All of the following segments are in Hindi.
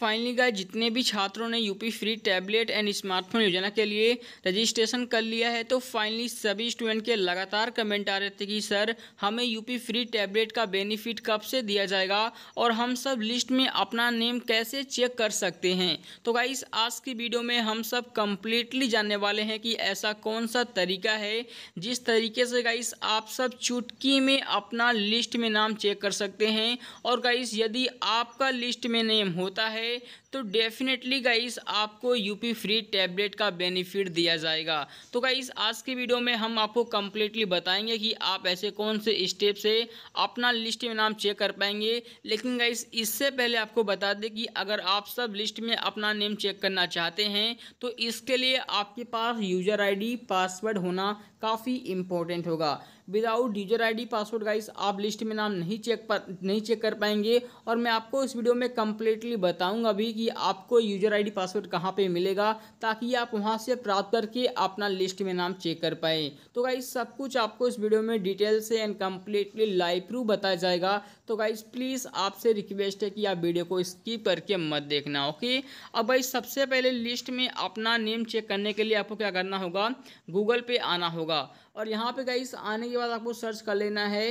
फाइनली गाय जितने भी छात्रों ने UP free tablet and smartphone योजना के लिए रजिस्ट्रेशन कर लिया है तो फाइनली सभी स्टूडेंट के लगातार कमेंट आ रहे थे कि सर हमें यूपी फ्री टैबलेट का बेनिफिट कब से दिया जाएगा और हम सब लिस्ट में अपना नेम कैसे चेक कर सकते हैं तो गाइस आज की वीडियो में हम सब कम्प्लीटली जानने वाले हैं कि ऐसा कौन सा तरीका है जिस तरीके से गाइस आप सब चुटकी में अपना लिस्ट में नाम चेक कर सकते हैं और गाइस यदि आपका लिस्ट में नेम होता है है तो डेफिनेटली गाइस आपको यूपी फ्री टैबलेट का बेनिफिट दिया जाएगा तो गाइस आज की वीडियो में हम आपको कम्प्लीटली बताएंगे कि आप ऐसे कौन से स्टेप से अपना लिस्ट में नाम चेक कर पाएंगे लेकिन गाइस इससे पहले आपको बता दें कि अगर आप सब लिस्ट में अपना नेम चेक करना चाहते हैं तो इसके लिए आपके पास यूजर आई पासवर्ड होना काफ़ी इम्पोर्टेंट होगा without user ID password guys आप लिस्ट में नाम नहीं चेक पर नहीं चेक कर पाएंगे और मैं आपको इस वीडियो में कम्प्लीटली बताऊँगा भी कि आपको यूजर आईडी पासवर्ड कहाँ पर मिलेगा ताकि आप वहाँ से प्राप्त करके अपना लिस्ट में नाम चेक कर पाएँ तो गाइस सब कुछ आपको इस वीडियो में डिटेल से एंड कम्प्लीटली लाइव प्रूफ बताया जाएगा तो गाइस प्लीज़ आपसे रिक्वेस्ट है कि आप वीडियो को स्कीप करके मत देखना ओके अब भाई सबसे पहले लिस्ट में अपना नेम चेक करने के लिए आपको क्या करना होगा गूगल पे आना होगा और यहाँ पे गाइस आने के बाद आपको सर्च कर लेना है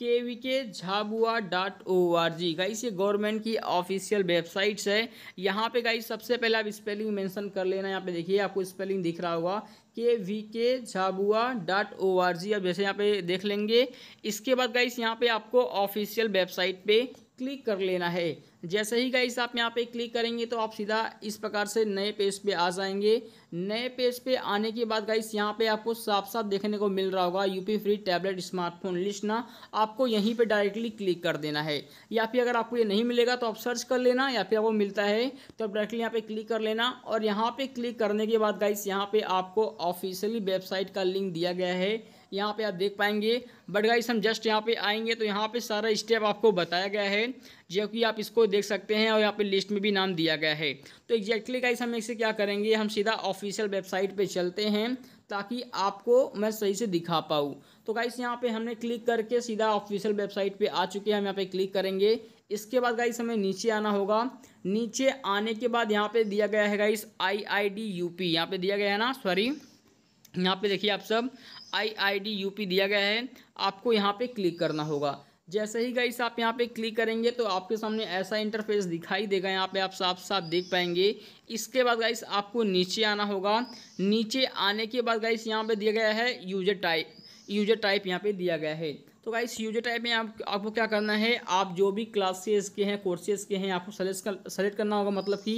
K V K Jhabua dot O R G guys ये गवर्नमेंट की ऑफिशियल वेबसाइट्स है यहाँ पे गाइस सबसे पहले आप स्पेलिंग मेंशन कर लेना यहाँ पे देखिए आपको स्पेलिंग दिख रहा होगा K V K Jhabua dot O R G अब जैसे यहाँ पे देख लेंगे इसके बाद गाइस यहाँ पे आपको ऑफिशियल वेबसाइट पे क्लिक कर लेना है जैसे ही गाइस आप यहाँ पे क्लिक करेंगे तो आप सीधा इस प्रकार से नए पेज पे आ जाएंगे नए पेज पे आने के बाद गाइस यहाँ पे आपको साफ साफ देखने को मिल रहा होगा UP free tablet smartphone list ना आपको यहीं पे डायरेक्टली क्लिक कर देना है या फिर अगर आपको ये नहीं मिलेगा तो आप सर्च कर लेना या फिर आपको मिलता है तो आप डायरेक्टली यहाँ पर क्लिक कर लेना और यहाँ पर क्लिक करने के बाद गाइस यहाँ पर आपको ऑफिशियली वेबसाइट का लिंक दिया गया है यहाँ पे आप देख पाएंगे बट गाइस हम जस्ट यहाँ पे आएंगे तो यहाँ पे सारा स्टेप आपको बताया गया है जो कि आप इसको देख सकते हैं और यहाँ पे लिस्ट में भी नाम दिया गया है तो एग्जैक्टली गाइस हम इसे क्या करेंगे हम सीधा ऑफिशियल वेबसाइट पे चलते हैं ताकि आपको मैं सही से दिखा पाऊँ तो गाइस यहाँ पर हमने क्लिक करके सीधा ऑफिशियल वेबसाइट पर आ चुके हैं हम यहाँ पर क्लिक करेंगे इसके बाद गाइस हमें नीचे आना होगा नीचे आने के बाद यहाँ पे दिया गया है guys I I D U P यहाँ पर दिया गया है ना सॉरी यहाँ पे देखिए आप सब I I D U P दिया गया है आपको यहाँ पे क्लिक करना होगा जैसे ही गाइस आप यहाँ पे क्लिक करेंगे तो आपके सामने ऐसा इंटरफेस दिखाई देगा यहाँ पे आप साफ साफ देख पाएंगे इसके बाद गाइस आपको नीचे आना होगा नीचे आने के बाद गाइस यहाँ पे दिया गया है यूजर टाइप यूजर टाइप यहाँ पे दिया गया है तो गाइस यूजर टाइप में आप आपको क्या करना है आप जो भी क्लासेस के हैं कोर्सेज के हैं आपको सेलेक्ट कर सेलेक्ट करना होगा मतलब कि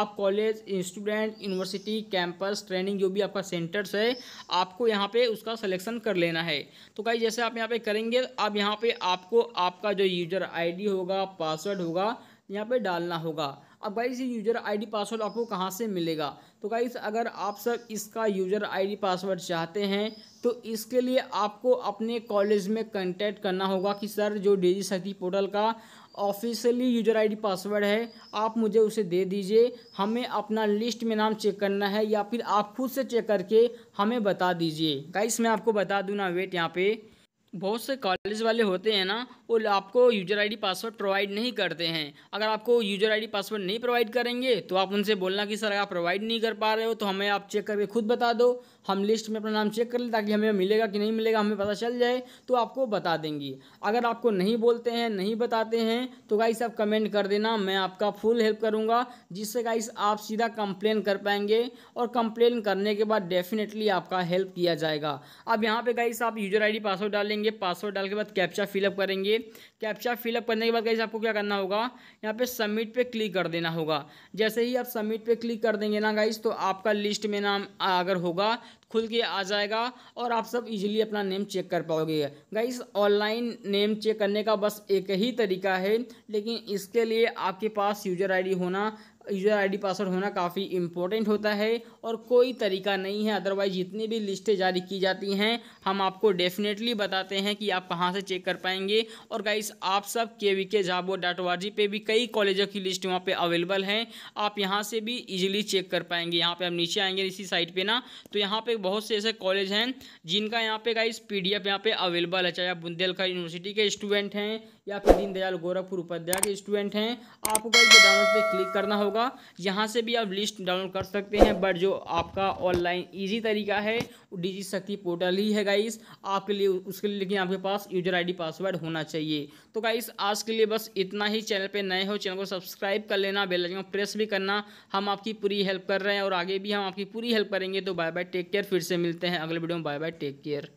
आप college student university campus training जो भी आपका सेंटर्स है आपको यहाँ पे उसका सिलेक्शन कर लेना है तो गाइस जैसे आप यहाँ पे करेंगे अब यहाँ पे आपको आपका जो यूजर आई होगा पासवर्ड होगा यहाँ पर डालना होगा अब गाइस ये यूज़र आईडी पासवर्ड आपको कहाँ से मिलेगा तो गाइस अगर आप सब इसका यूज़र आईडी पासवर्ड चाहते हैं तो इसके लिए आपको अपने कॉलेज में कंटेक्ट करना होगा कि सर जो जी शक्ति पोर्टल का ऑफिशियली यूजर आईडी पासवर्ड है आप मुझे उसे दे दीजिए हमें अपना लिस्ट में नाम चेक करना है या फिर आप खुद से चेक करके हमें बता दीजिए गाइस मैं आपको बता दूँ ना वेट यहाँ पे बहुत से कॉलेज वाले होते हैं ना वो आपको यूजर आईडी पासवर्ड प्रोवाइड नहीं करते हैं अगर आपको यूजर आईडी पासवर्ड नहीं प्रोवाइड करेंगे तो आप उनसे बोलना कि सर आप प्रोवाइड नहीं कर पा रहे हो तो हमें आप चेक करके खुद बता दो हम लिस्ट में अपना नाम चेक कर लें ताकि हमें मिलेगा कि नहीं मिलेगा हमें पता चल जाए तो आपको बता देंगी अगर आपको नहीं बोलते हैं नहीं बताते हैं तो गाइस आप कमेंट कर देना मैं आपका फुल हेल्प करूँगा जिससे गाइस आप सीधा कंप्लेन कर पाएंगे और कंप्लेन करने के बाद डेफिनेटली आपका हेल्प किया जाएगा अब यहाँ पर गाइस आप यूजर आई पासवर्ड डालेंगे पासवर्ड डाल के बाद कैप्चा फिलअप करेंगे कैप्चा फिलअप करने के बाद गाइस आपको क्या करना होगा यहाँ पर सबमिट पर क्लिक कर देना होगा जैसे ही आप सबमिट पर क्लिक कर देंगे ना गाइस तो आपका लिस्ट में नाम अगर होगा खुल के आ जाएगा और आप सब इजीली अपना नेम चेक कर पाओगे गाइस ऑनलाइन नेम चेक करने का बस एक ही तरीका है लेकिन इसके लिए आपके पास यूजर आईडी होना यूज़र आईडी पासवर्ड होना काफ़ी इम्पोर्टेंट होता है और कोई तरीका नहीं है अदरवाइज जितनी भी लिस्टें जारी की जाती हैं हम आपको डेफिनेटली बताते हैं कि आप कहाँ से चेक कर पाएंगे और गाइस आप सब के वी के जाबो डॉट ओ पे भी कई कॉलेजों की लिस्ट वहाँ पे अवेलेबल हैं आप यहाँ से भी इजीली चेक कर पाएंगे यहाँ पर आप नीचे आएंगे इसी साइट पर ना तो यहाँ पर बहुत से ऐसे कॉलेज हैं जिनका यहाँ पर गाइस पी डी एफ यहाँ पर अवेलेबल है चाहे आप बुंदेलखंड यूनिवर्सिटी के स्टूडेंट हैं या फिर दीनदयाल गोरखपुर उपाध्याय के स्टूडेंट हैं आपको गाइस डाउनलोड पर क्लिक करना होगा होगा यहाँ से भी आप लिस्ट डाउनलोड कर सकते हैं बट जो आपका ऑनलाइन ईजी तरीका है डिजी शक्ति पोर्टल ही है गाइस आपके लिए उसके लिए लेकिन आपके पास यूजर आईडी पासवर्ड होना चाहिए तो गाइस आज के लिए बस इतना ही चैनल पे नए हो चैनल को सब्सक्राइब कर लेना बेल आइकन प्रेस भी करना हम आपकी पूरी हेल्प कर रहे हैं और आगे भी हम आपकी पूरी हेल्प करेंगे तो बाय बाय टेक केयर फिर से मिलते हैं अगले वीडियो में बाय बाय टेक केयर